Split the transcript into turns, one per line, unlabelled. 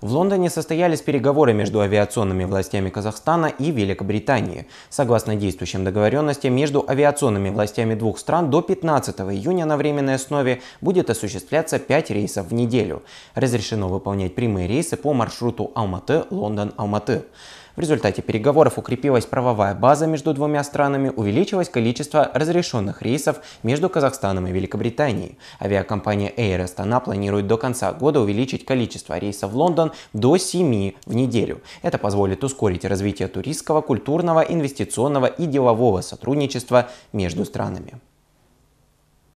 В Лондоне состоялись переговоры между авиационными властями Казахстана и Великобритании. Согласно действующим договоренностям, между авиационными властями двух стран до 15 июня на временной основе будет осуществляться 5 рейсов в неделю. Разрешено выполнять прямые рейсы по маршруту Алматы-Лондон-Алматы. В результате переговоров укрепилась правовая база между двумя странами, увеличилось количество разрешенных рейсов между Казахстаном и Великобританией. Авиакомпания Air Astana планирует до конца года увеличить количество рейсов в Лондон граждан до 7 в неделю. Это позволит ускорить развитие туристского, культурного, инвестиционного и делового сотрудничества между странами.